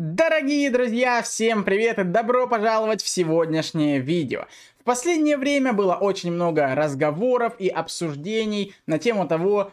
Дорогие друзья, всем привет и добро пожаловать в сегодняшнее видео. В последнее время было очень много разговоров и обсуждений на тему того,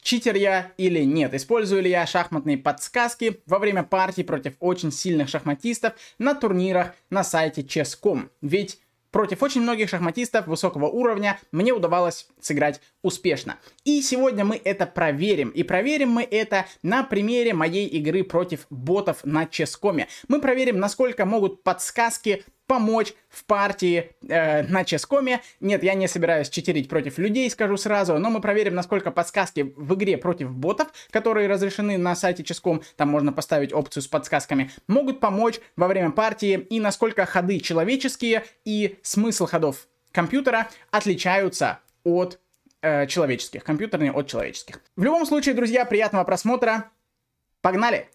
читер я или нет, использую ли я шахматные подсказки во время партий против очень сильных шахматистов на турнирах на сайте Chess.com. Ведь Против очень многих шахматистов высокого уровня мне удавалось сыграть успешно. И сегодня мы это проверим. И проверим мы это на примере моей игры против ботов на Ческоме. Мы проверим, насколько могут подсказки помочь в партии э, на Ческоме. Нет, я не собираюсь читерить против людей, скажу сразу, но мы проверим, насколько подсказки в игре против ботов, которые разрешены на сайте Ческом, там можно поставить опцию с подсказками, могут помочь во время партии и насколько ходы человеческие и смысл ходов компьютера отличаются от э, человеческих, компьютерные от человеческих. В любом случае, друзья, приятного просмотра. Погнали!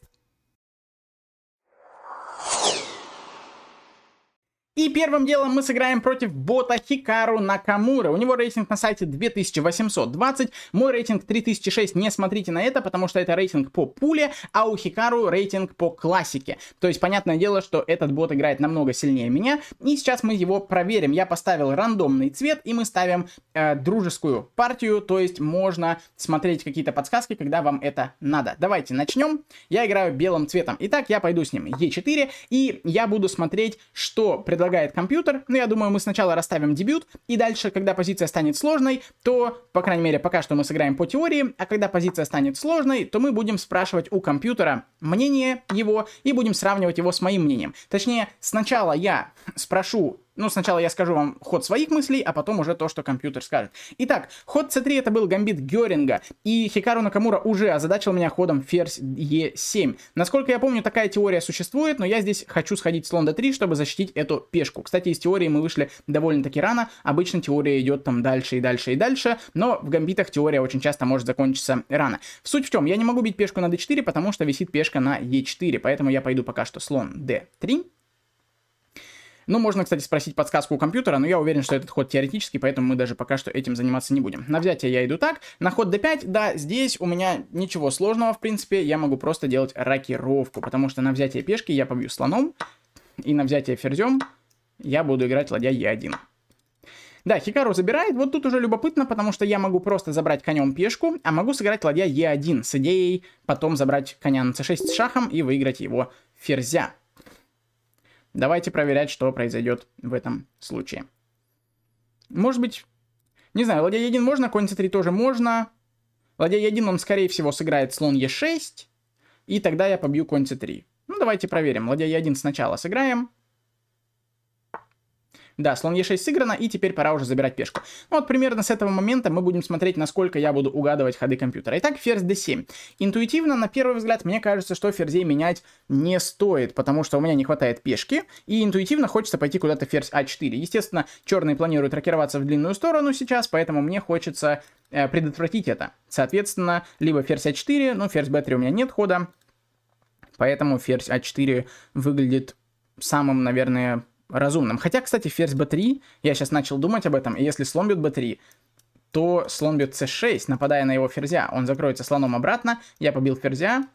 И первым делом мы сыграем против бота Хикару Накамура. У него рейтинг на сайте 2820, мой рейтинг 3006. Не смотрите на это, потому что это рейтинг по пуле, а у Хикару рейтинг по классике. То есть, понятное дело, что этот бот играет намного сильнее меня. И сейчас мы его проверим. Я поставил рандомный цвет, и мы ставим э, дружескую партию. То есть, можно смотреть какие-то подсказки, когда вам это надо. Давайте начнем. Я играю белым цветом. Итак, я пойду с ним Е4, и я буду смотреть, что предлагает предлагает компьютер. Но я думаю, мы сначала расставим дебют, и дальше, когда позиция станет сложной, то, по крайней мере, пока что мы сыграем по теории, а когда позиция станет сложной, то мы будем спрашивать у компьютера мнение его и будем сравнивать его с моим мнением. Точнее, сначала я спрошу ну, сначала я скажу вам ход своих мыслей, а потом уже то, что компьютер скажет. Итак, ход c3 это был гамбит Геринга, и Хикару Накамура уже озадачил меня ходом ферзь e7. Насколько я помню, такая теория существует, но я здесь хочу сходить слон d3, чтобы защитить эту пешку. Кстати, из теории мы вышли довольно-таки рано, обычно теория идет там дальше и дальше и дальше, но в гамбитах теория очень часто может закончиться рано. суть в чем, я не могу бить пешку на d4, потому что висит пешка на e4, поэтому я пойду пока что слон d3. Ну, можно, кстати, спросить подсказку у компьютера, но я уверен, что этот ход теоретический, поэтому мы даже пока что этим заниматься не будем. На взятие я иду так. На ход d5, да, здесь у меня ничего сложного, в принципе, я могу просто делать рокировку, потому что на взятие пешки я побью слоном, и на взятие ферзем я буду играть ладья e1. Да, Хикару забирает, вот тут уже любопытно, потому что я могу просто забрать конем пешку, а могу сыграть ладья e1 с идеей потом забрать коня на c6 с шахом и выиграть его ферзя. Давайте проверять, что произойдет в этом случае. Может быть, не знаю, ладья Е1 можно, конь c3 тоже можно. Ладья Е1 он, скорее всего, сыграет слон Е6. И тогда я побью конь c3. Ну, давайте проверим. Ладья Е1 сначала сыграем. Да, слон Е6 сыграно, и теперь пора уже забирать пешку. Ну, вот примерно с этого момента мы будем смотреть, насколько я буду угадывать ходы компьютера. Итак, ферзь d7. Интуитивно, на первый взгляд, мне кажется, что ферзей менять не стоит, потому что у меня не хватает пешки, и интуитивно хочется пойти куда-то ферзь а4. Естественно, черные планируют рокироваться в длинную сторону сейчас, поэтому мне хочется э, предотвратить это. Соответственно, либо ферзь а4, но ну, ферзь b3 у меня нет хода, поэтому ферзь а4 выглядит самым, наверное, разумным. Хотя, кстати, ферзь b3, я сейчас начал думать об этом, и если слон бьет b3, то слон бьет c6, нападая на его ферзя. Он закроется слоном обратно, я побил ферзя,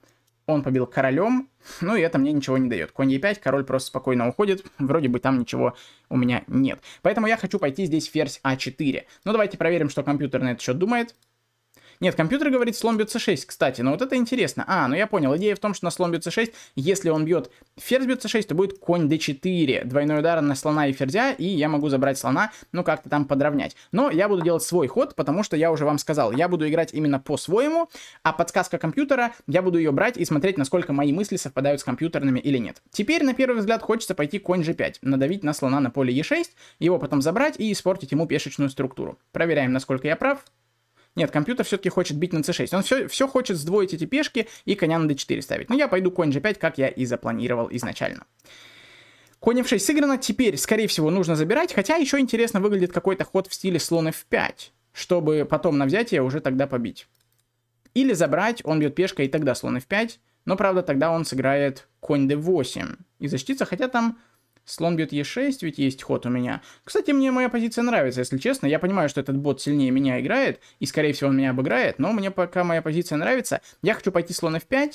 он побил королем, ну и это мне ничего не дает. Конь e5, король просто спокойно уходит, вроде бы там ничего у меня нет. Поэтому я хочу пойти здесь ферзь a а 4 Ну давайте проверим, что компьютер на этот счет думает. Нет, компьютер говорит слон бьет c6, кстати, но вот это интересно. А, ну я понял, идея в том, что на слон бьет c6, если он бьет ферзь бьет c6, то будет конь d4, двойной удар на слона и ферзя, и я могу забрать слона, ну как-то там подровнять. Но я буду делать свой ход, потому что я уже вам сказал, я буду играть именно по-своему, а подсказка компьютера, я буду ее брать и смотреть, насколько мои мысли совпадают с компьютерными или нет. Теперь, на первый взгляд, хочется пойти конь g5, надавить на слона на поле e6, его потом забрать и испортить ему пешечную структуру. Проверяем, насколько я прав. Нет, компьютер все-таки хочет бить на c6. Он все, все хочет сдвоить эти пешки и коня на d4 ставить. Но я пойду конь g5, как я и запланировал изначально. Конь f6 сыграно, теперь, скорее всего, нужно забирать, хотя еще интересно выглядит какой-то ход в стиле слон f5, чтобы потом на взятие уже тогда побить. Или забрать, он бьет пешкой, и тогда слон f5, но, правда, тогда он сыграет конь d8 и защитится, хотя там Слон бьет Е6, ведь есть ход у меня. Кстати, мне моя позиция нравится, если честно. Я понимаю, что этот бот сильнее меня играет, и, скорее всего, он меня обыграет, но мне пока моя позиция нравится. Я хочу пойти слон F5,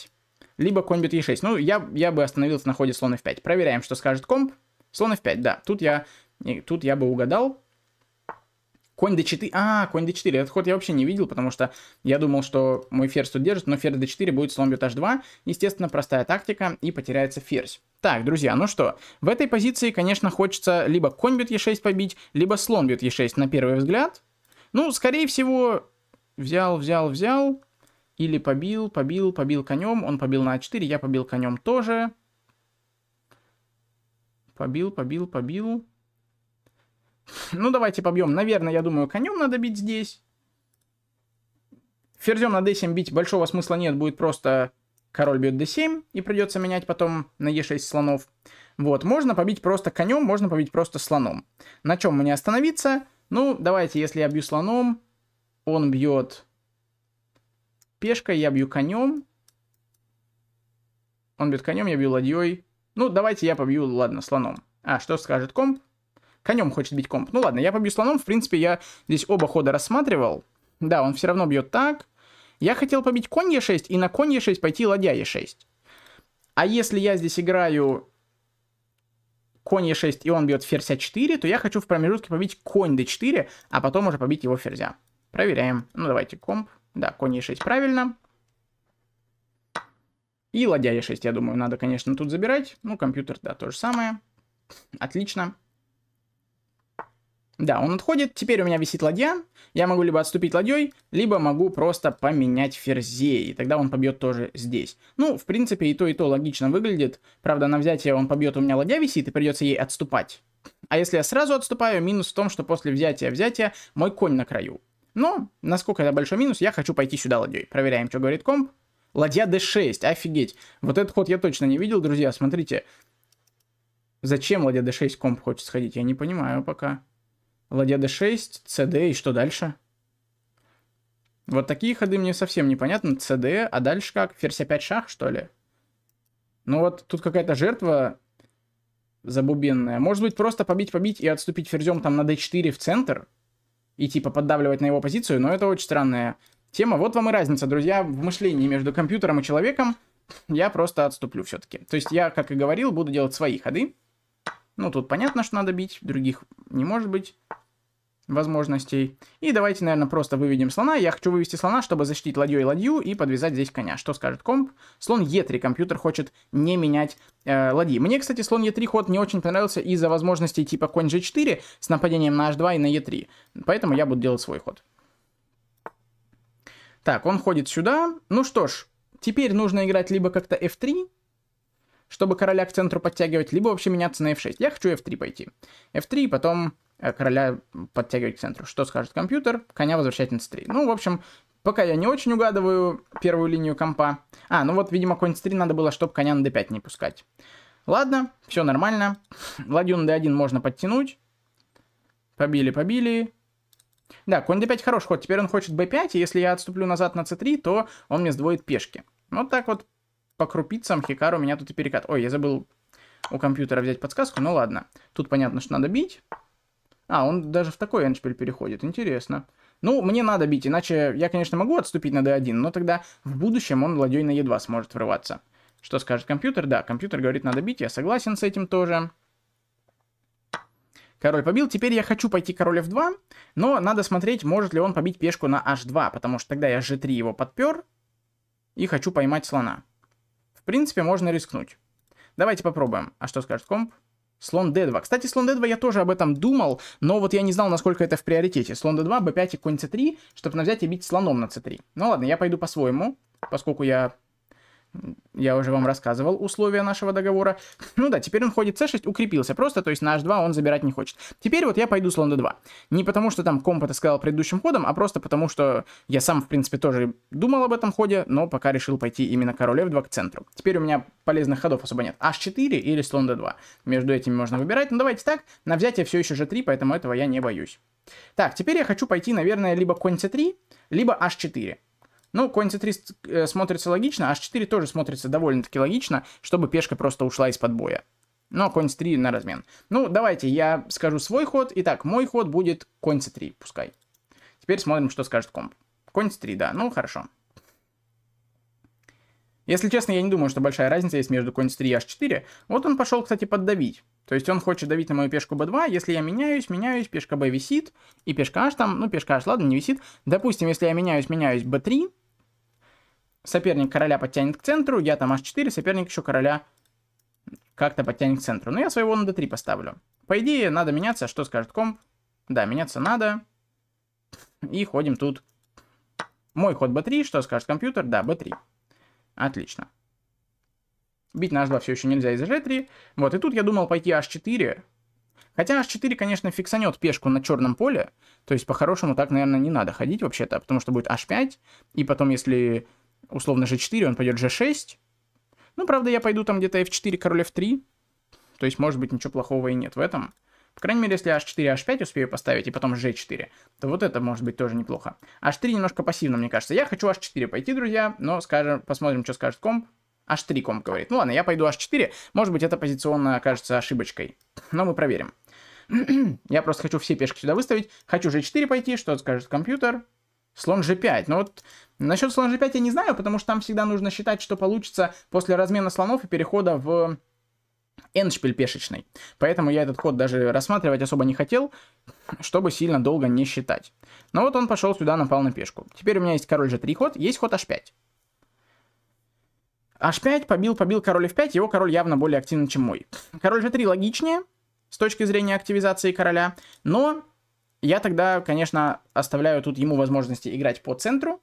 либо конь бьет Е6. Ну, я, я бы остановился на ходе слон F5. Проверяем, что скажет комп. Слон F5, да. Тут я, тут я бы угадал. Конь d4. А, конь d4. Этот ход я вообще не видел, потому что я думал, что мой ферзь тут держит, но ферзь d4 будет слон бьет h2. Естественно, простая тактика и потеряется ферзь. Так, друзья, ну что, в этой позиции, конечно, хочется либо конь бьет e6 побить, либо слон бьет e6 на первый взгляд. Ну, скорее всего, взял, взял, взял. Или побил, побил, побил конем. Он побил на а4, я побил конем тоже. Побил, побил, побил. Ну, давайте побьем. Наверное, я думаю, конем надо бить здесь. Ферзем на d7 бить большого смысла нет, будет просто король бьет d7, и придется менять потом на e6 слонов. Вот, можно побить просто конем, можно побить просто слоном. На чем мне остановиться? Ну, давайте, если я бью слоном, он бьет пешкой, я бью конем. Он бьет конем, я бью ладьей. Ну, давайте я побью, ладно, слоном. А, что скажет комп? Конем хочет бить комп. Ну ладно, я побью слоном. В принципе, я здесь оба хода рассматривал. Да, он все равно бьет так. Я хотел побить конь Е6 и на конь Е6 пойти ладья Е6. А если я здесь играю конь Е6 и он бьет ферзь А4, то я хочу в промежутке побить конь d4, а потом уже побить его ферзя. Проверяем. Ну давайте комп. Да, конь Е6 правильно. И ладья Е6, я думаю, надо, конечно, тут забирать. Ну, компьютер, да, то же самое. Отлично. Да, он отходит, теперь у меня висит ладья, я могу либо отступить ладьей, либо могу просто поменять ферзей, и тогда он побьет тоже здесь. Ну, в принципе, и то, и то логично выглядит, правда, на взятие он побьет, у меня ладья висит, и придется ей отступать. А если я сразу отступаю, минус в том, что после взятия-взятия мой конь на краю. Но, насколько это большой минус, я хочу пойти сюда ладьей. Проверяем, что говорит комп. Ладья d6, офигеть. Вот этот ход я точно не видел, друзья, смотрите. Зачем ладья d6 комп хочет сходить, я не понимаю пока. Ладья d6, cd и что дальше? Вот такие ходы мне совсем непонятно. cd, а дальше как? Ферзь опять шах, что ли? Ну вот тут какая-то жертва забубенная. Может быть, просто побить-побить и отступить ферзем там на d4 в центр? И типа поддавливать на его позицию? Но это очень странная тема. Вот вам и разница, друзья, в мышлении между компьютером и человеком. Я просто отступлю все-таки. То есть я, как и говорил, буду делать свои ходы. Ну, тут понятно, что надо бить, других не может быть возможностей. И давайте, наверное, просто выведем слона. Я хочу вывести слона, чтобы защитить ладью и ладью и подвязать здесь коня. Что скажет комп? Слон Е3 компьютер хочет не менять э, ладьи. Мне, кстати, слон Е3 ход не очень понравился из-за возможностей типа конь G4 с нападением на H2 и на Е3. Поэтому я буду делать свой ход. Так, он ходит сюда. Ну что ж, теперь нужно играть либо как-то F3, чтобы короля к центру подтягивать, либо вообще меняться на f6. Я хочу f3 пойти. f3, потом э, короля подтягивать к центру. Что скажет компьютер? Коня возвращать на c3. Ну, в общем, пока я не очень угадываю первую линию компа. А, ну вот, видимо, конь c3 надо было, чтобы коня на d5 не пускать. Ладно, все нормально. Ладью на d1 можно подтянуть. Побили, побили. Да, конь d5 хороший ход. Теперь он хочет b5, и если я отступлю назад на c3, то он мне сдвоит пешки. Вот так вот по крупицам Хикару меня тут и перекат. Ой, я забыл у компьютера взять подсказку, ну ладно. Тут понятно, что надо бить. А, он даже в такой эндшпиль переходит, интересно. Ну, мне надо бить, иначе я, конечно, могу отступить на d1, но тогда в будущем он ладьей на e2 сможет врываться. Что скажет компьютер? Да, компьютер говорит, надо бить, я согласен с этим тоже. Король побил, теперь я хочу пойти король f2, но надо смотреть, может ли он побить пешку на h2, потому что тогда я g3 его подпер и хочу поймать слона. В принципе, можно рискнуть. Давайте попробуем. А что скажет комп? Слон d2. Кстати, слон d2 я тоже об этом думал, но вот я не знал, насколько это в приоритете. Слон d2, b5 и конь c3, чтобы взять и бить слоном на c3. Ну ладно, я пойду по-своему, поскольку я я уже вам рассказывал условия нашего договора. Ну да, теперь он ходит c6, укрепился просто, то есть h 2 он забирать не хочет. Теперь вот я пойду слон d2. Не потому, что там комп это сказал предыдущим ходом, а просто потому, что я сам, в принципе, тоже думал об этом ходе, но пока решил пойти именно король f2 к центру. Теперь у меня полезных ходов особо нет. h4 или слон d2. Между этими можно выбирать. Но ну, давайте так, на взятие все еще g3, поэтому этого я не боюсь. Так, теперь я хочу пойти, наверное, либо конь c3, либо h4. Ну, конь c3 э, смотрится логично, h4 а тоже смотрится довольно-таки логично, чтобы пешка просто ушла из-под боя. Но конь c3 на размен. Ну, давайте я скажу свой ход. Итак, мой ход будет конь c3, пускай. Теперь смотрим, что скажет комп. Конь c3, да, ну хорошо. Если честно, я не думаю, что большая разница есть между конь c3 и h4. Вот он пошел, кстати, поддавить. То есть он хочет давить на мою пешку b2, если я меняюсь, меняюсь, пешка b висит, и пешка h там, ну пешка h, ладно, не висит. Допустим, если я меняюсь, меняюсь b3, Соперник короля подтянет к центру, я там h4, соперник еще короля как-то подтянет к центру. Но ну, я своего на d3 поставлю. По идее, надо меняться, что скажет комп. Да, меняться надо. И ходим тут. Мой ход b3, что скажет компьютер? Да, b3. Отлично. Бить на h2 все еще нельзя из g3. Вот, и тут я думал пойти h4. Хотя h4, конечно, фиксанет пешку на черном поле. То есть, по-хорошему, так, наверное, не надо ходить вообще-то. Потому что будет h5. И потом, если условно g4, он пойдет g6. Ну, правда, я пойду там где-то f4, король f3. То есть, может быть, ничего плохого и нет в этом. По крайней мере, если h4, h5 успею поставить, и потом g4, то вот это может быть тоже неплохо. h3 немножко пассивно, мне кажется. Я хочу h4 пойти, друзья, но скажем, посмотрим, что скажет комп. h3 комп говорит. Ну ладно, я пойду h4. Может быть, это позиционно окажется ошибочкой. Но мы проверим. я просто хочу все пешки сюда выставить. Хочу g4 пойти, что скажет компьютер. Слон g5. Но вот насчет слона g5 я не знаю, потому что там всегда нужно считать, что получится после размена слонов и перехода в эншпиль пешечный. Поэтому я этот ход даже рассматривать особо не хотел, чтобы сильно долго не считать. Но вот он пошел сюда, напал на пешку. Теперь у меня есть король g3 ход, есть ход h5. h5 побил, побил король f5, его король явно более активен, чем мой. Король g3 логичнее с точки зрения активизации короля, но я тогда, конечно, оставляю тут ему возможности играть по центру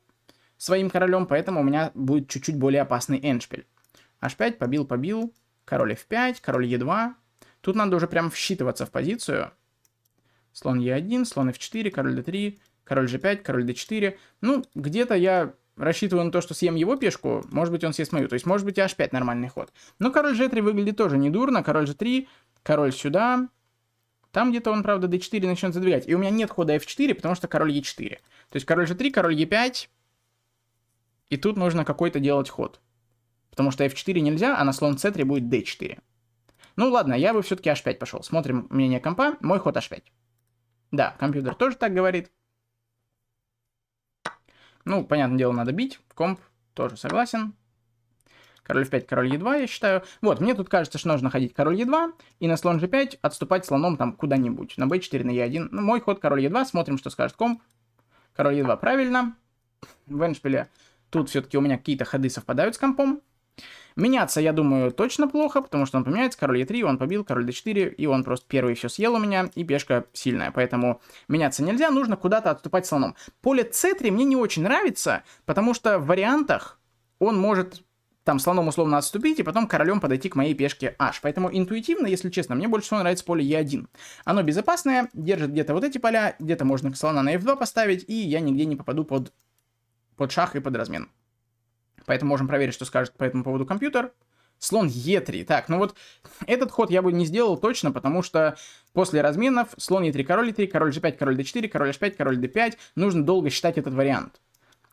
своим королем, поэтому у меня будет чуть-чуть более опасный эндшпиль. h5, побил, побил, король f5, король e2. Тут надо уже прям всчитываться в позицию. Слон e1, слон f4, король d3, король g5, король d4. Ну, где-то я рассчитываю на то, что съем его пешку, может быть, он съест мою. То есть, может быть, и h5 нормальный ход. Но король g3 выглядит тоже недурно. Король g3, король сюда, там где-то он, правда, d4 начнет задвигать. И у меня нет хода f4, потому что король e4. То есть король g3, король e5. И тут нужно какой-то делать ход. Потому что f4 нельзя, а на слон c3 будет d4. Ну ладно, я бы все-таки h5 пошел. Смотрим мнение компа. Мой ход h5. Да, компьютер тоже так говорит. Ну, понятное дело, надо бить. Комп тоже согласен король f5, король e2, я считаю. Вот, мне тут кажется, что нужно ходить король e2 и на слон g5 отступать слоном там куда-нибудь. На b4, на e1. Ну, мой ход король e2, смотрим, что скажет комп. Король e2 правильно. В эндшпиле тут все-таки у меня какие-то ходы совпадают с компом. Меняться, я думаю, точно плохо, потому что он поменяется, король e3, он побил, король d4, и он просто первый все съел у меня, и пешка сильная, поэтому меняться нельзя, нужно куда-то отступать слоном. Поле c3 мне не очень нравится, потому что в вариантах он может там слоном условно отступить и потом королем подойти к моей пешке h. Поэтому интуитивно, если честно, мне больше всего нравится поле e1. Оно безопасное, держит где-то вот эти поля, где-то можно слона на f2 поставить, и я нигде не попаду под, под шах и под размен. Поэтому можем проверить, что скажет по этому поводу компьютер. Слон e 3 Так, ну вот этот ход я бы не сделал точно, потому что после разменов слон e 3 король e 3 король G5, король D4, король H5, король D5. Нужно долго считать этот вариант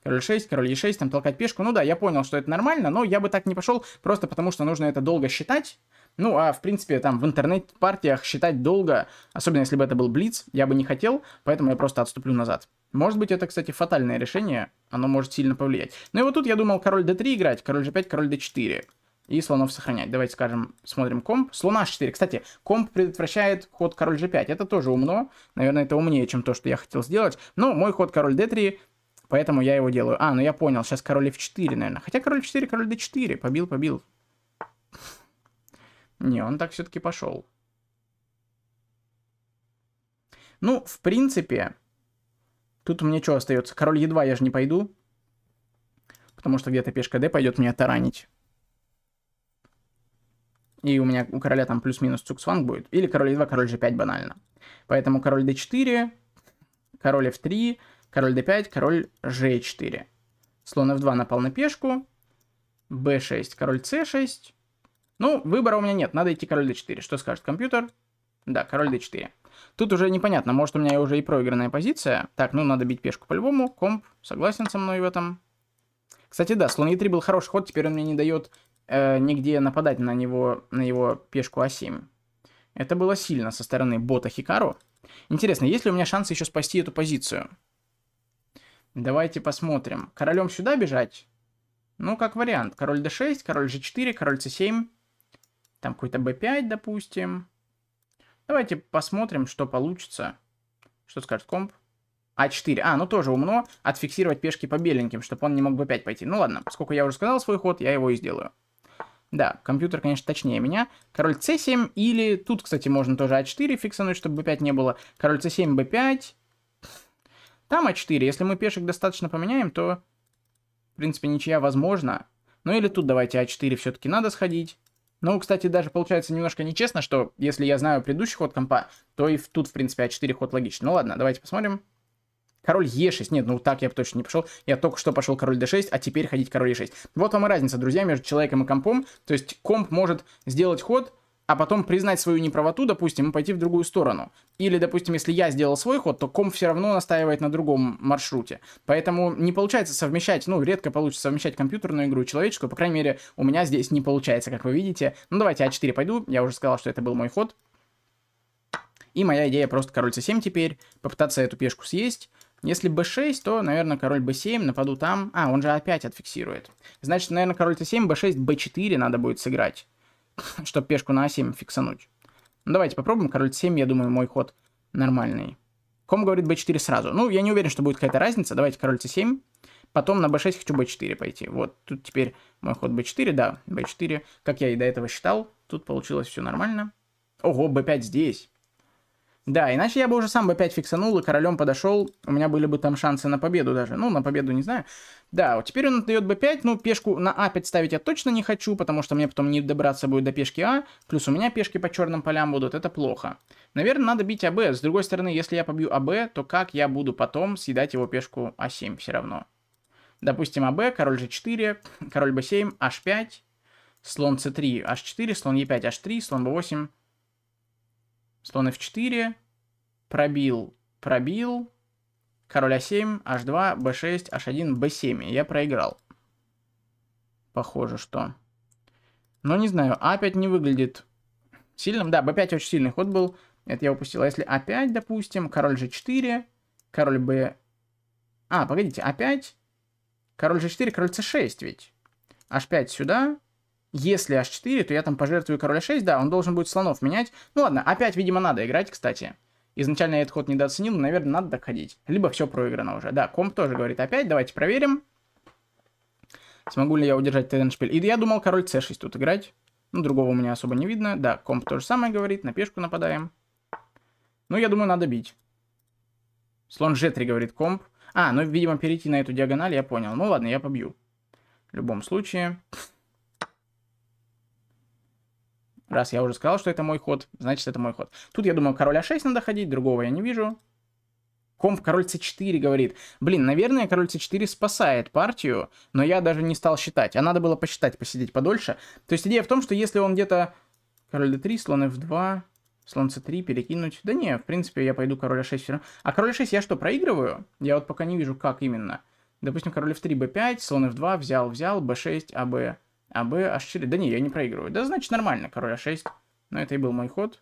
король 6, король e6, там толкать пешку. Ну да, я понял, что это нормально, но я бы так не пошел, просто потому что нужно это долго считать. Ну, а в принципе, там в интернет-партиях считать долго, особенно если бы это был блиц, я бы не хотел, поэтому я просто отступлю назад. Может быть, это, кстати, фатальное решение, оно может сильно повлиять. Ну и вот тут я думал король d3 играть, король g5, король d4. И слонов сохранять. Давайте скажем, смотрим комп. Слон h4. Кстати, комп предотвращает ход король g5. Это тоже умно. Наверное, это умнее, чем то, что я хотел сделать. Но мой ход король d3 Поэтому я его делаю. А, ну я понял, сейчас король f4, наверное. Хотя король f4, король d4, побил, побил. Не, он так все-таки пошел. Ну, в принципе, тут у меня что остается? Король e2, я же не пойду. Потому что где-то пешка d пойдет меня таранить. И у меня у короля там плюс-минус цуксванг будет. Или король e2, король g5 банально. Поэтому король d4, король f3, король d5, король g4. Слон f2 напал на пешку, b6, король c6. Ну, выбора у меня нет, надо идти король d4. Что скажет компьютер? Да, король d4. Тут уже непонятно, может у меня уже и проигранная позиция. Так, ну надо бить пешку по-любому, комп согласен со мной в этом. Кстати, да, слон e3 был хороший ход, теперь он мне не дает э, нигде нападать на него, на его пешку а7. Это было сильно со стороны бота Хикару. Интересно, есть ли у меня шансы еще спасти эту позицию? Давайте посмотрим. Королем сюда бежать? Ну, как вариант. Король d6, король g4, король c7. Там какой-то b5, допустим. Давайте посмотрим, что получится. Что скажет комп? А4. А, ну тоже умно отфиксировать пешки по беленьким, чтобы он не мог b 5 пойти. Ну ладно, поскольку я уже сказал свой ход, я его и сделаю. Да, компьютер, конечно, точнее меня. Король c7 или... Тут, кстати, можно тоже а4 фиксануть, чтобы b5 не было. Король c7, b5. Там А4. Если мы пешек достаточно поменяем, то, в принципе, ничья возможна. Ну или тут давайте А4 все-таки надо сходить. Ну, кстати, даже получается немножко нечестно, что если я знаю предыдущий ход компа, то и тут, в принципе, А4 ход логичный. Ну ладно, давайте посмотрим. Король Е6. Нет, ну так я бы точно не пошел. Я только что пошел король d6, а теперь ходить король е 6 Вот вам и разница, друзья, между человеком и компом. То есть комп может сделать ход, а потом признать свою неправоту, допустим, и пойти в другую сторону. Или, допустим, если я сделал свой ход, то ком все равно настаивает на другом маршруте. Поэтому не получается совмещать, ну, редко получится совмещать компьютерную игру и человеческую, по крайней мере, у меня здесь не получается, как вы видите. Ну, давайте А4 пойду, я уже сказал, что это был мой ход. И моя идея просто король с 7 теперь, попытаться эту пешку съесть. Если б 6 то, наверное, король б 7 нападу там. А, он же опять а отфиксирует. Значит, наверное, король с 7 б 6 б 4 надо будет сыграть. чтобы пешку на А7 фиксануть. Ну, давайте попробуем. Король c7, я думаю, мой ход нормальный. Ком говорит b4 сразу. Ну, я не уверен, что будет какая-то разница. Давайте король c7. Потом на b6 хочу b4 пойти. Вот тут теперь мой ход b4, да, b4. Как я и до этого считал, тут получилось все нормально. Ого, b5 здесь. Да, иначе я бы уже сам бы 5 фиксанул и королем подошел. У меня были бы там шансы на победу даже. Ну, на победу не знаю. Да, вот теперь он отдает b5. Ну, пешку на А 5 ставить я точно не хочу, потому что мне потом не добраться будет до пешки а. Плюс у меня пешки по черным полям будут. Это плохо. Наверное, надо бить аб. С другой стороны, если я побью аб, то как я буду потом съедать его пешку а7 все равно? Допустим, аб, король g4, король b7, h5, слон c3, h4, слон e5, h3, слон b8, слон f4, пробил, пробил, король a 7 h2, b6, h1, b7. я проиграл. Похоже, что... Но не знаю, а5 не выглядит сильным. Да, b5 очень сильный ход был. Это я упустил. А если а5, допустим, король g4, король b... А, погодите, а5, король g4, король c6 ведь. h5 сюда, если h4, то я там пожертвую короля 6, да, он должен будет слонов менять. Ну ладно, опять, видимо, надо играть, кстати. Изначально я этот ход недооценил, но, наверное, надо доходить. Либо все проиграно уже. Да, комп тоже говорит опять, давайте проверим. Смогу ли я удержать шпиль? И я думал, король c6 тут играть. Ну, другого у меня особо не видно. Да, комп то же самое говорит, на пешку нападаем. Ну, я думаю, надо бить. Слон g3 говорит комп. А, ну, видимо, перейти на эту диагональ, я понял. Ну, ладно, я побью. В любом случае... Раз я уже сказал, что это мой ход, значит это мой ход. Тут, я думаю, король а6 надо ходить, другого я не вижу. Комп король c4 говорит, блин, наверное, король c4 спасает партию, но я даже не стал считать, а надо было посчитать, посидеть подольше. То есть идея в том, что если он где-то король d3, слон f2, слон c3 перекинуть, да не, в принципе, я пойду король a6 все равно. А король a6 я что, проигрываю? Я вот пока не вижу, как именно. Допустим, король f3, b5, слон f2, взял, взял, b6, а b а Б, H4. Да не, я не проигрываю. Да значит нормально, король А6. Но ну, это и был мой ход.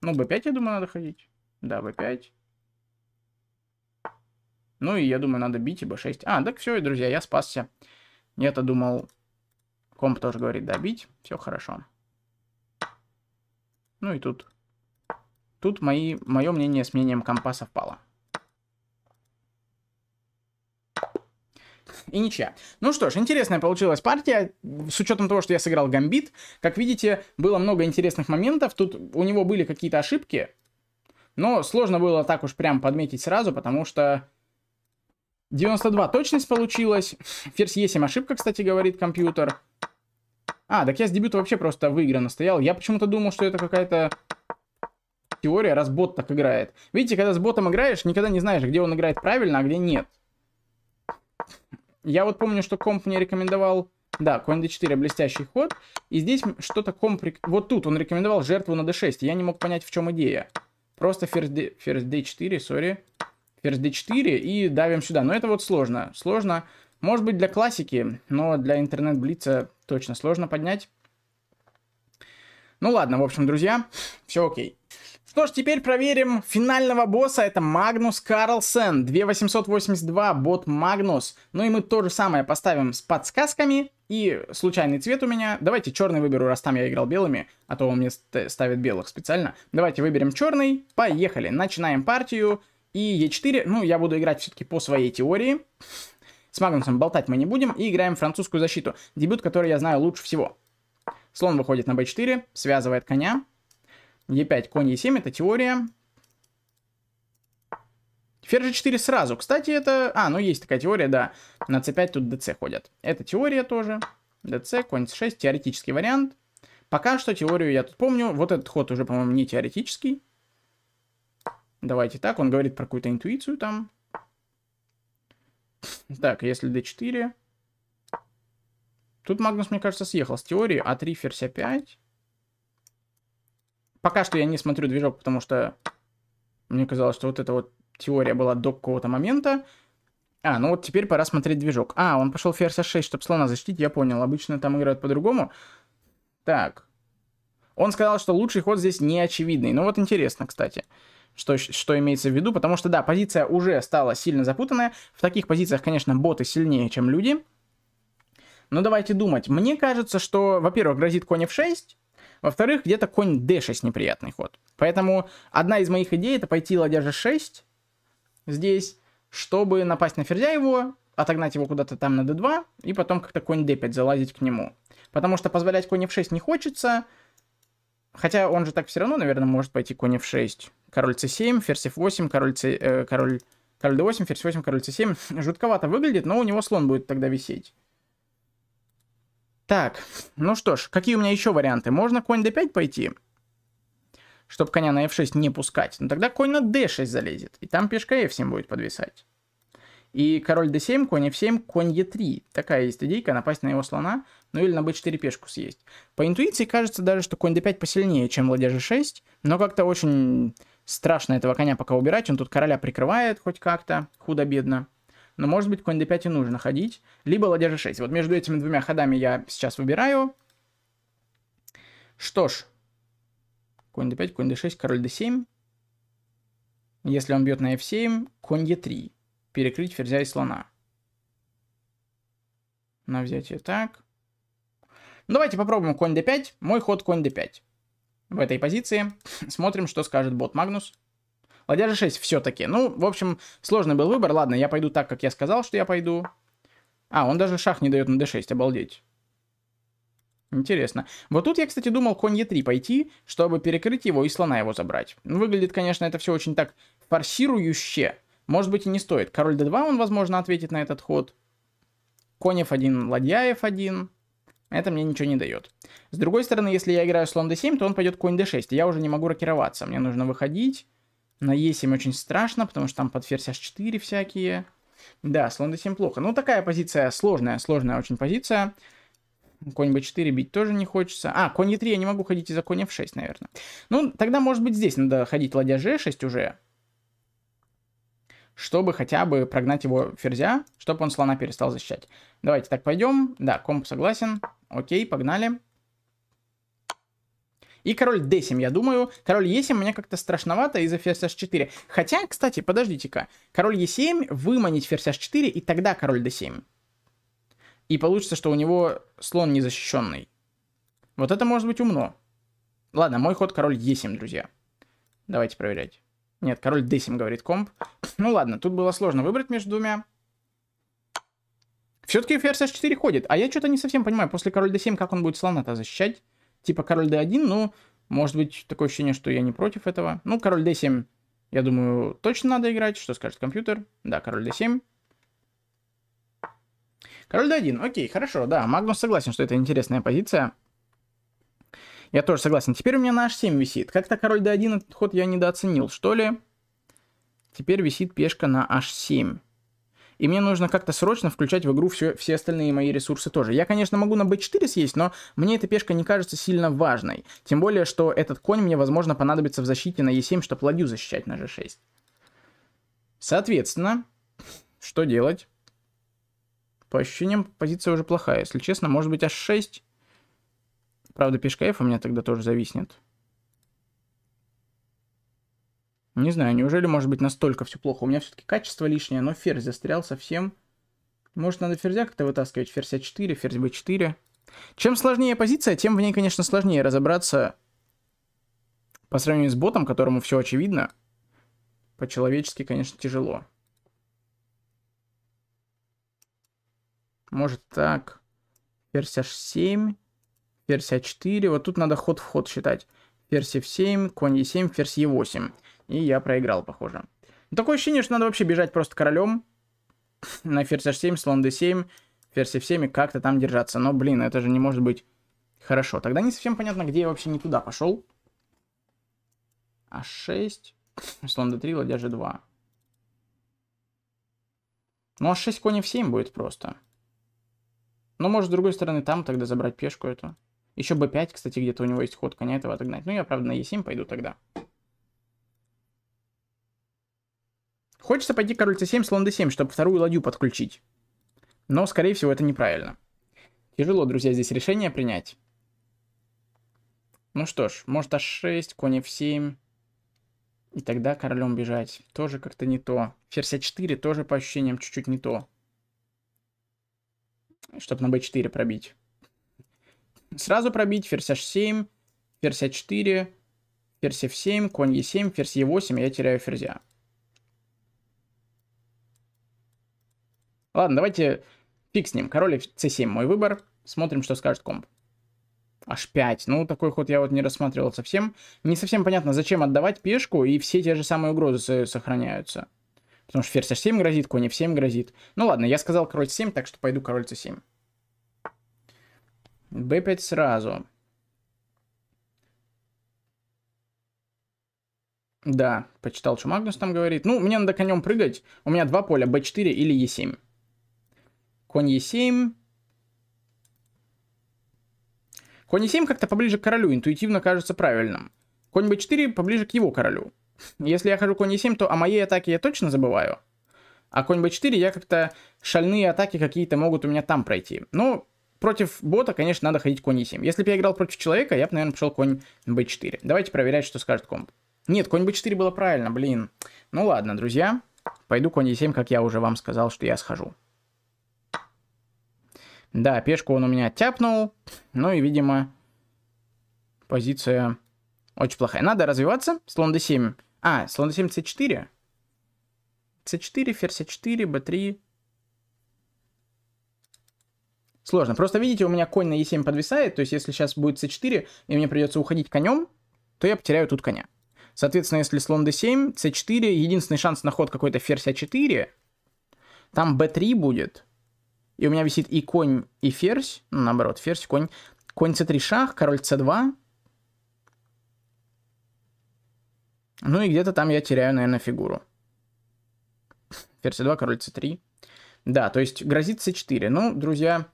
Ну, b5, я думаю, надо ходить. Да, b5. Ну и, я думаю, надо бить и b6. А, так все, друзья, я спасся. Я-то думал, комп тоже говорит, да, бить, все хорошо. Ну и тут. Тут мои, мое мнение с мнением компа совпало. и ничья. Ну что ж, интересная получилась партия. С учетом того, что я сыграл гамбит, как видите, было много интересных моментов. Тут у него были какие-то ошибки, но сложно было так уж прям подметить сразу, потому что 92 точность получилась. Ферзь Е7 ошибка, кстати, говорит компьютер. А, так я с дебюта вообще просто выигранно стоял. Я почему-то думал, что это какая-то теория, раз бот так играет. Видите, когда с ботом играешь, никогда не знаешь, где он играет правильно, а где нет. Я вот помню, что комп мне рекомендовал... Да, конь d4, блестящий ход. И здесь что-то комп... Вот тут он рекомендовал жертву на d6. Я не мог понять, в чем идея. Просто ферзь, d... ферзь d4, сори. Ферзь d4 и давим сюда. Но это вот сложно. Сложно. Может быть, для классики, но для интернет-блица точно сложно поднять. Ну ладно, в общем, друзья, все окей. Что ж, теперь проверим финального босса. Это Магнус Карлсен. 2882 бот Магнус. Ну и мы то же самое поставим с подсказками. И случайный цвет у меня. Давайте черный выберу, раз там я играл белыми. А то он мне ставит белых специально. Давайте выберем черный. Поехали. Начинаем партию. И Е4. Ну, я буду играть все-таки по своей теории. С Магнусом болтать мы не будем. И играем французскую защиту. Дебют, который я знаю лучше всего. Слон выходит на b4, связывает коня. Е5, конь Е7, это теория. Ферзь 4 сразу. Кстати, это... А, ну есть такая теория, да. На c5 тут dc ходят. Это теория тоже. dc, конь С 6 теоретический вариант. Пока что теорию я тут помню. Вот этот ход уже, по-моему, не теоретический. Давайте так. Он говорит про какую-то интуицию там. Так, если d4. Тут Магнус, мне кажется, съехал с теории. А3, ферзь а5. Пока что я не смотрю движок, потому что мне казалось, что вот эта вот теория была до какого-то момента. А, ну вот теперь пора смотреть движок. А, он пошел в RSS6, чтобы слона защитить, я понял. Обычно там играют по-другому. Так. Он сказал, что лучший ход здесь не очевидный. Ну вот интересно, кстати, что, что имеется в виду. Потому что, да, позиция уже стала сильно запутанная. В таких позициях, конечно, боты сильнее, чем люди. Но давайте думать. Мне кажется, что, во-первых, грозит конь f6, во-вторых, где-то конь d6 неприятный ход. Поэтому одна из моих идей это пойти ладья g6 здесь, чтобы напасть на ферзя его, отогнать его куда-то там на d2, и потом как-то конь d5 залазить к нему. Потому что позволять конь f6 не хочется, хотя он же так все равно, наверное, может пойти конь f6. Король c7, ферзь f8, король, c, э, король, король d8, ферзь 8, король c7. Жутковато выглядит, но у него слон будет тогда висеть. Так, ну что ж, какие у меня еще варианты? Можно конь d5 пойти, чтобы коня на f6 не пускать. Но ну, тогда конь на d6 залезет, и там пешка f7 будет подвисать. И король d7, конь f7, конь e3. Такая есть идейка, напасть на его слона, ну или на b4 пешку съесть. По интуиции кажется даже, что конь d5 посильнее, чем ладья g6, но как-то очень страшно этого коня пока убирать. Он тут короля прикрывает хоть как-то, худо-бедно но может быть конь d5 и нужно ходить, либо ладья g6. Вот между этими двумя ходами я сейчас выбираю. Что ж, конь d5, конь d6, король d7. Если он бьет на f7, конь e3. Перекрыть ферзя и слона. На взятие так. Ну, давайте попробуем конь d5. Мой ход конь d5. В этой позиции смотрим, что скажет бот Магнус. Ладья g6 все-таки. Ну, в общем, сложный был выбор. Ладно, я пойду так, как я сказал, что я пойду. А, он даже шах не дает на d6, обалдеть. Интересно. Вот тут я, кстати, думал конь e3 пойти, чтобы перекрыть его и слона его забрать. Выглядит, конечно, это все очень так форсирующе. Может быть и не стоит. Король d2, он, возможно, ответит на этот ход. Конь f1, ладья f1. Это мне ничего не дает. С другой стороны, если я играю слон d7, то он пойдет конь d6, и я уже не могу рокироваться. Мне нужно выходить на Е7 очень страшно, потому что там под ферзь h4 всякие. Да, слон d7 плохо. Ну, такая позиция сложная, сложная очень позиция. Конь b4 бить тоже не хочется. А, конь e3 я не могу ходить из-за коня f6, наверное. Ну, тогда, может быть, здесь надо ходить ладья g6 уже. Чтобы хотя бы прогнать его ферзя, чтобы он слона перестал защищать. Давайте так пойдем. Да, комп согласен. Окей, погнали. И король d7, я думаю. Король e7 мне как-то страшновато из-за ферзь h4. Хотя, кстати, подождите-ка. Король e7, выманить ферзь h4, и тогда король d7. И получится, что у него слон незащищенный. Вот это может быть умно. Ладно, мой ход король e7, друзья. Давайте проверять. Нет, король d7, говорит комп. Ну ладно, тут было сложно выбрать между двумя. Все-таки ферзь h4 ходит, а я что-то не совсем понимаю, после король d7, как он будет слона-то защищать типа король d1, но может быть, такое ощущение, что я не против этого. Ну, король d7, я думаю, точно надо играть. Что скажет компьютер? Да, король d7. Король d1, окей, хорошо, да, Магнус согласен, что это интересная позиция. Я тоже согласен. Теперь у меня на h7 висит. Как-то король d1 этот ход я недооценил, что ли? Теперь висит пешка на h7 и мне нужно как-то срочно включать в игру все, все остальные мои ресурсы тоже. Я, конечно, могу на b4 съесть, но мне эта пешка не кажется сильно важной. Тем более, что этот конь мне, возможно, понадобится в защите на e7, чтобы ладью защищать на g6. Соответственно, что делать? По ощущениям, позиция уже плохая. Если честно, может быть, h6. Правда, пешка f у меня тогда тоже зависнет. Не знаю, неужели может быть настолько все плохо? У меня все-таки качество лишнее, но ферзь застрял совсем. Может, надо ферзя как-то вытаскивать? Ферзь А4, ферзь Б4. Чем сложнее позиция, тем в ней, конечно, сложнее разобраться по сравнению с ботом, которому все очевидно. По-человечески, конечно, тяжело. Может так. Ферзь H7, а ферзь А4. Вот тут надо ход в ход считать. Ферзь F7, конь E7, ферзь E8. И я проиграл, похоже. Но такое ощущение, что надо вообще бежать просто королем. На ферзь h7, слон d7, ферзь f7 и как-то там держаться. Но, блин, это же не может быть хорошо. Тогда не совсем понятно, где я вообще не туда пошел. а6, слон d3, ладья g2. Ну, а 6 конь f7 будет просто. Но, ну, может, с другой стороны, там тогда забрать пешку эту. Еще b5, кстати, где-то у него есть ход коня этого отогнать. Ну, я, правда, на e7 пойду тогда. Хочется пойти король c7, слон d7, чтобы вторую ладью подключить. Но, скорее всего, это неправильно. Тяжело, друзья, здесь решение принять. Ну что ж, может h6, конь f7. И тогда королем бежать. Тоже как-то не то. Ферзь а4 тоже по ощущениям чуть-чуть не то. Чтобы на b4 пробить. Сразу пробить ферзь h7, ферзь а4, ферзь f7, конь e7, ферзь e8, и я теряю ферзя. Ладно, давайте фиг с ним. Король c7 мой выбор. Смотрим, что скажет комп. h5. Ну, такой ход я вот не рассматривал совсем. Не совсем понятно, зачем отдавать пешку, и все те же самые угрозы сохраняются. Потому что ферзь h7 грозит, конь f7 грозит. Ну ладно, я сказал король c7, так что пойду король c7. b5 сразу. Да, почитал, что Магнус там говорит. Ну, мне надо конем прыгать. У меня два поля, b4 или e7. Конь Е7. Конь Е7 как-то поближе к королю, интуитивно кажется правильным. Конь b4 поближе к его королю. Если я хожу конь e7, то о моей атаке я точно забываю. А конь b4 я как-то... Шальные атаки какие-то могут у меня там пройти. Но против бота, конечно, надо ходить конь e7. Если бы я играл против человека, я бы, наверное, пошел конь b4. Давайте проверять, что скажет комп. Нет, конь b4 было правильно, блин. Ну ладно, друзья. Пойду конь e7, как я уже вам сказал, что я схожу. Да, пешку он у меня тяпнул. Ну и, видимо, позиция очень плохая. Надо развиваться. Слон d7. А, слон d7, c4. c4, ферзь c4, b3. Сложно. Просто, видите, у меня конь на e7 подвисает. То есть, если сейчас будет c4, и мне придется уходить конем, то я потеряю тут коня. Соответственно, если слон d7, c4, единственный шанс на ход какой-то ферзь a4, а там b3 будет и у меня висит и конь, и ферзь, ну, наоборот, ферзь, конь, конь c3 шах, король c2, ну и где-то там я теряю, наверное, фигуру. Ферзь c2, король c3. Да, то есть грозит c4. Ну, друзья,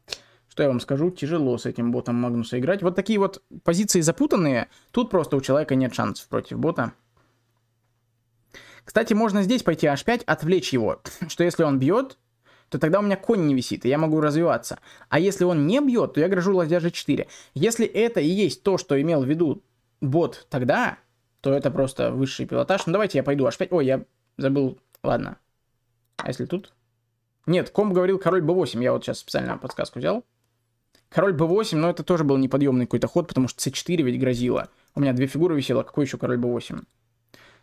что я вам скажу, тяжело с этим ботом Магнуса играть. Вот такие вот позиции запутанные, тут просто у человека нет шансов против бота. Кстати, можно здесь пойти h5, отвлечь его, что если он бьет, то тогда у меня конь не висит, и я могу развиваться. А если он не бьет, то я грожу ладья g4. Если это и есть то, что имел в виду бот тогда, то это просто высший пилотаж. Ну давайте я пойду h5. Ой, я забыл. Ладно. А если тут? Нет, комп говорил король b8. Я вот сейчас специально подсказку взял. Король b8, но это тоже был неподъемный какой-то ход, потому что c4 ведь грозило. У меня две фигуры висело. Какой еще король b8?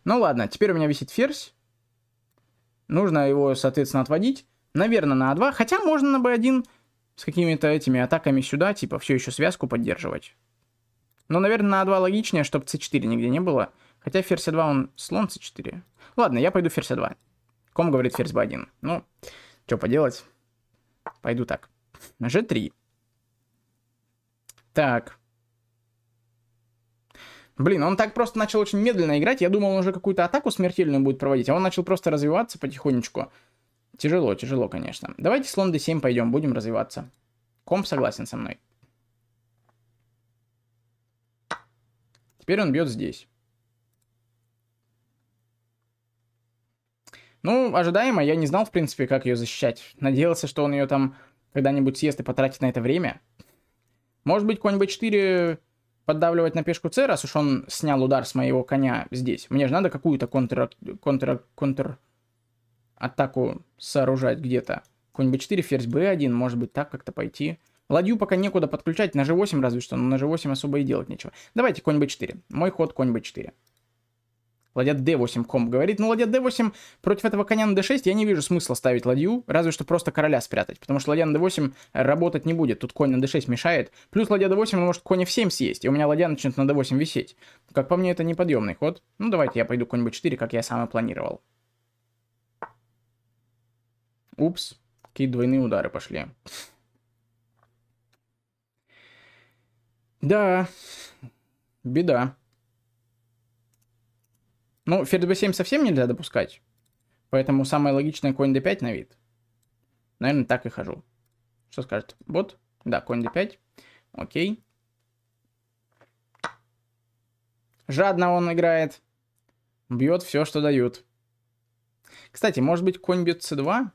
Ну ладно, теперь у меня висит ферзь. Нужно его, соответственно, отводить. Наверное, на А2, хотя можно на Б1 с какими-то этими атаками сюда, типа, все еще связку поддерживать. Но, наверное, на А2 логичнее, чтобы c 4 нигде не было. Хотя ферзь А2, он слон c 4 Ладно, я пойду ферзь А2. Ком говорит ферзь Б1. Ну, что поделать. Пойду так. Ж3. Так. Блин, он так просто начал очень медленно играть. Я думал, он уже какую-то атаку смертельную будет проводить, а он начал просто развиваться потихонечку. Тяжело, тяжело, конечно. Давайте слон d7 пойдем, будем развиваться. Комп согласен со мной. Теперь он бьет здесь. Ну, ожидаемо, я не знал, в принципе, как ее защищать. Надеялся, что он ее там когда-нибудь съест и потратит на это время. Может быть, конь b4 поддавливать на пешку c, раз уж он снял удар с моего коня здесь. Мне же надо какую-то контр... контр... контр атаку сооружать где-то. Какой-нибудь 4 ферзь b1, может быть, так как-то пойти. Ладью пока некуда подключать, на g8 разве что, но на g8 особо и делать нечего. Давайте конь b4. Мой ход конь b4. Ладья d8 комп говорит, ну ладья d8 против этого коня на d6 я не вижу смысла ставить ладью, разве что просто короля спрятать, потому что ладья на d8 работать не будет, тут конь на d6 мешает, плюс ладья d8 может конь f7 съесть, и у меня ладья начнет на d8 висеть. Как по мне это неподъемный ход, ну давайте я пойду конь b4, как я сам и планировал. Упс, какие двойные удары пошли. Да, беда. Ну, ферзь b7 совсем нельзя допускать. Поэтому самое логичное конь d5 на вид. Наверное, так и хожу. Что скажет бот? Да, конь d5. Окей. Жадно он играет. Бьет все, что дают. Кстати, может быть, конь бьет c2?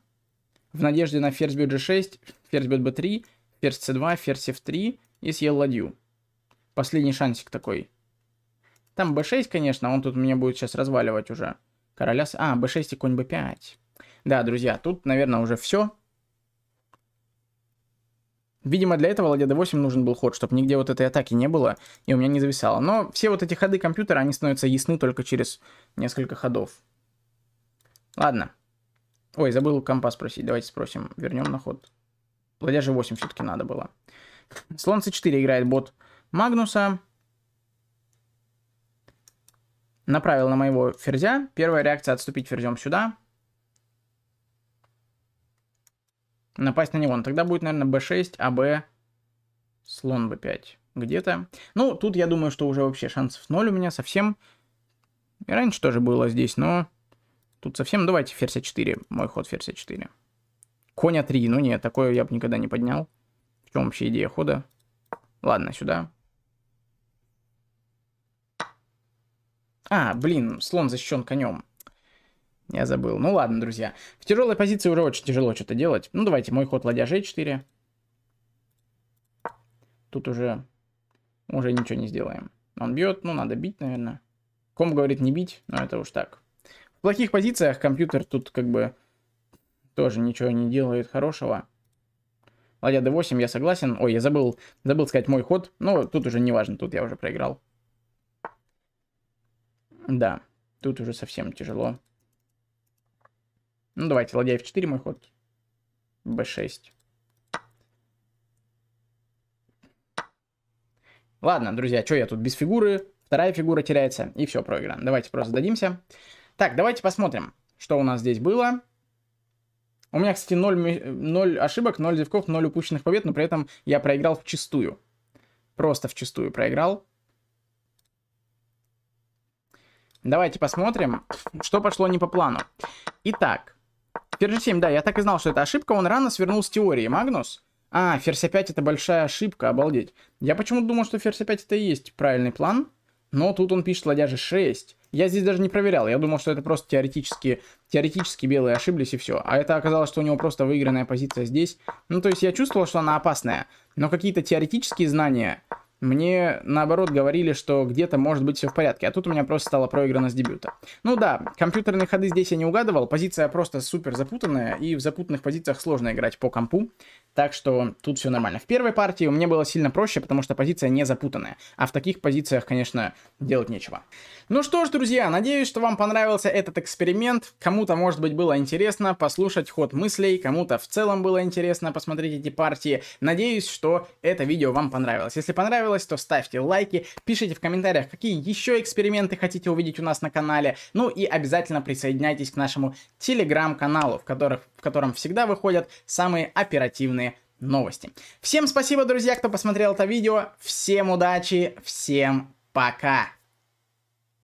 в надежде на ферзь бьет g6, ферзь бьет b3, ферзь c2, ферзь f3 и съел ладью. Последний шансик такой. Там b6, конечно, он тут меня будет сейчас разваливать уже. Короля с... А, b6 и конь b5. Да, друзья, тут, наверное, уже все. Видимо, для этого ладья d8 нужен был ход, чтобы нигде вот этой атаки не было, и у меня не зависало. Но все вот эти ходы компьютера, они становятся ясны только через несколько ходов. Ладно, Ой, забыл компас спросить. Давайте спросим. Вернем на ход. Ладья же 8 все-таки надо было. Слон c4 играет бот Магнуса. Направил на моего ферзя. Первая реакция отступить ферзем сюда. Напасть на него. Но ну, тогда будет, наверное, b6, а b слон b5 где-то. Ну, тут я думаю, что уже вообще шансов 0 у меня совсем. И раньше тоже было здесь, но Тут совсем давайте ферзь 4 мой ход ферзь 4 Коня 3 ну нет, такое я бы никогда не поднял. В чем вообще идея хода? Ладно, сюда. А, блин, слон защищен конем. Я забыл. Ну ладно, друзья. В тяжелой позиции уже очень тяжело что-то делать. Ну давайте, мой ход ладья g4. Тут уже, уже ничего не сделаем. Он бьет, ну надо бить, наверное. Ком говорит не бить, но это уж так плохих позициях компьютер тут как бы тоже ничего не делает хорошего. Ладья d8, я согласен. Ой, я забыл, забыл сказать мой ход. Но тут уже не важно, тут я уже проиграл. Да, тут уже совсем тяжело. Ну, давайте, ладья f4 мой ход. b6. Ладно, друзья, что я тут без фигуры? Вторая фигура теряется, и все, проигран. Давайте просто сдадимся. Так, давайте посмотрим, что у нас здесь было. У меня, кстати, 0, 0 ошибок, 0 зевков, 0 упущенных побед, но при этом я проиграл в чистую. Просто в чистую проиграл. Давайте посмотрим, что пошло не по плану. Итак, ферзь 7, да, я так и знал, что это ошибка. Он рано свернул с теории, Магнус. А, ферзь 5 это большая ошибка, обалдеть. Я почему-то думал, что ферзь 5 это и есть правильный план. Но тут он пишет ладья же 6. Я здесь даже не проверял, я думал, что это просто теоретически, теоретически белые ошиблись и все. А это оказалось, что у него просто выигранная позиция здесь. Ну, то есть я чувствовал, что она опасная, но какие-то теоретические знания мне, наоборот, говорили, что где-то может быть все в порядке, а тут у меня просто стало проиграно с дебюта. Ну да, компьютерные ходы здесь я не угадывал, позиция просто супер запутанная, и в запутанных позициях сложно играть по компу, так что тут все нормально. В первой партии мне было сильно проще, потому что позиция не запутанная. А в таких позициях, конечно, делать нечего. Ну что ж, друзья, надеюсь, что вам понравился этот эксперимент. Кому-то, может быть, было интересно послушать ход мыслей, кому-то в целом было интересно посмотреть эти партии. Надеюсь, что это видео вам понравилось. Если понравилось, то ставьте лайки, пишите в комментариях, какие еще эксперименты хотите увидеть у нас на канале. Ну и обязательно присоединяйтесь к нашему телеграм-каналу, в, в котором всегда выходят самые оперативные новости. Всем спасибо, друзья, кто посмотрел это видео. Всем удачи, всем пока.